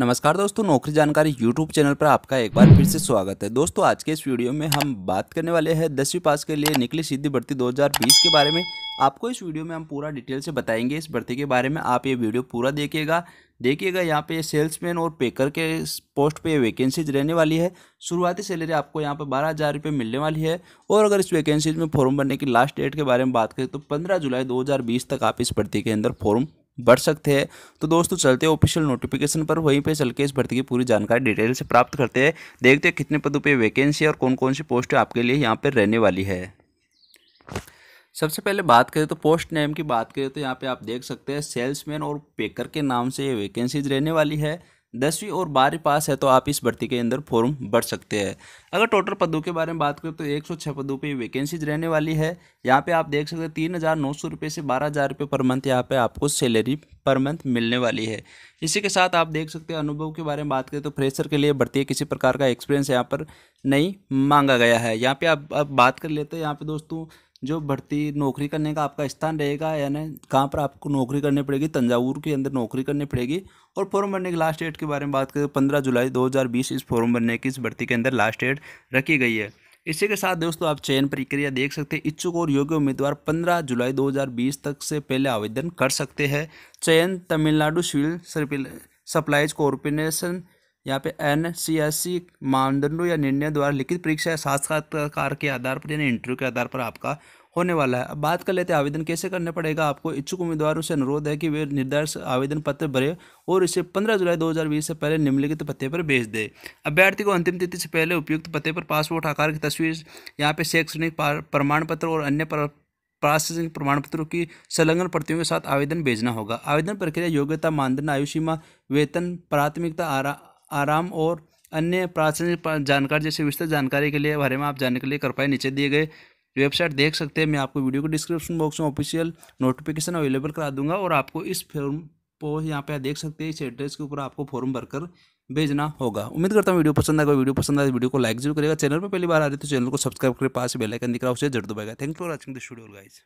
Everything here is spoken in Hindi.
नमस्कार दोस्तों नौकरी जानकारी यूट्यूब चैनल पर आपका एक बार फिर से स्वागत है दोस्तों आज के इस वीडियो में हम बात करने वाले हैं दसवीं पास के लिए निकली सीधी भर्ती 2020 के बारे में आपको इस वीडियो में हम पूरा डिटेल से बताएंगे इस भर्ती के बारे में आप ये वीडियो पूरा देखिएगा देखिएगा यहाँ पे सेल्समैन और पेकर के पोस्ट पे वैकेंसीज रहने वाली है शुरुआती सैलरी आपको यहाँ पे बारह हज़ार रुपये मिलने वाली है और अगर इस वैकेंसीज में फॉर्म भरने की लास्ट डेट के बारे में बात करें तो पंद्रह जुलाई 2020 तक आप इस भर्ती के अंदर फॉर्म बढ़ सकते हैं तो दोस्तों चलते हैं ऑफिशियल नोटिफिकेशन पर वहीं पे चल के इस भर्ती की पूरी जानकारी डिटेल से प्राप्त करते हैं देखते हैं कितने पदों पे वैकेंसी है और कौन कौन सी पोस्ट आपके लिए यहाँ पर रहने वाली है सबसे पहले बात करें तो पोस्ट नेम की बात करें तो यहाँ पर आप देख सकते हैं सेल्समैन और पेकर के नाम से ये वैकेंसीज रहने वाली है दसवीं और बारहवीं पास है तो आप इस भर्ती के अंदर फॉर्म भर सकते हैं अगर टोटल पदों के बारे में बात करें तो एक सौ छः पदों पर वैकेंसीज रहने वाली है यहाँ पे आप देख सकते हैं तीन हज़ार नौ सौ रुपये से बारह हज़ार रुपये पर मंथ यहाँ पे आपको सैलरी पर मंथ मिलने वाली है इसी के साथ आप देख सकते हैं अनुभव के बारे में बात करें तो फ्रेशर के लिए भर्ती किसी प्रकार का एक्सपीरियंस यहाँ पर नहीं मांगा गया है यहाँ पर आप बात कर लेते हैं यहाँ पर दोस्तों जो भर्ती नौकरी करने का आपका स्थान रहेगा यानी कहाँ पर आपको नौकरी करनी पड़ेगी तंजावुर के अंदर नौकरी करनी पड़ेगी और फॉर्म भरने की लास्ट डेट के बारे में बात करें तो पंद्रह जुलाई दो इस फॉर्म भरने की इस भर्ती के अंदर लास्ट डेट रखी गई है इसी के साथ दोस्तों आप चयन प्रक्रिया देख सकते हैं इच्छुक और योग्य उम्मीदवार 15 जुलाई 2020 तक से पहले आवेदन कर सकते हैं चयन तमिलनाडु सिविल सप्लाईज कॉरपोरेशन यहाँ पे एन सी एस सी मानदंडों या निर्णय द्वारा लिखित परीक्षा या साक्षात्कार के आधार पर यानी इंटरव्यू के आधार पर आपका होने वाला है अब बात कर लेते हैं आवेदन कैसे करने पड़ेगा आपको इच्छुक उम्मीदवारों से अनुरोध है कि वे निर्धारित आवेदन पत्र भरे और इसे 15 जुलाई 2020 से पहले निम्नलिखित पते पर भेज दें अभ्यर्थी को अंतिम तिथि से पहले उपयुक्त पते पर पासपोर्ट आकार की तस्वीर यहाँ पे शैक्षणिक प्रमाण पत्र और अन्य प्रासंगिक प्रमाण पत्रों की संलग्न प्रतियों के साथ आवेदन भेजना होगा आवेदन प्रक्रिया योग्यता मानदंड आयु सीमा वेतन प्राथमिकता आराम और अन्य प्राचीन जानकारी जैसे विस्तृत जानकारी के लिए बारे में आप जानने के लिए कृपया नीचे दिए गए वेबसाइट देख सकते हैं मैं आपको वीडियो को डिस्क्रिप्शन बॉक्स में ऑफिशियल नोटिफिकेशन अवेलेबल करा दूंगा और आपको इस फॉर्म को यहाँ पे आप देख सकते हैं इस एड्रेस के ऊपर आपको फॉर्म भरकर भेजना होगा उम्मीद करता हूँ वीडियो पसंद आएगा वीडियो पसंद आए तो वीडियो को लाइक जरूर करेगा चैनल पर पहली बार आ रही तो चैनल को सब्सक्राइब करके पास बेल दिख रहा है उसे जरूर दबाएगा thank for watching this video guys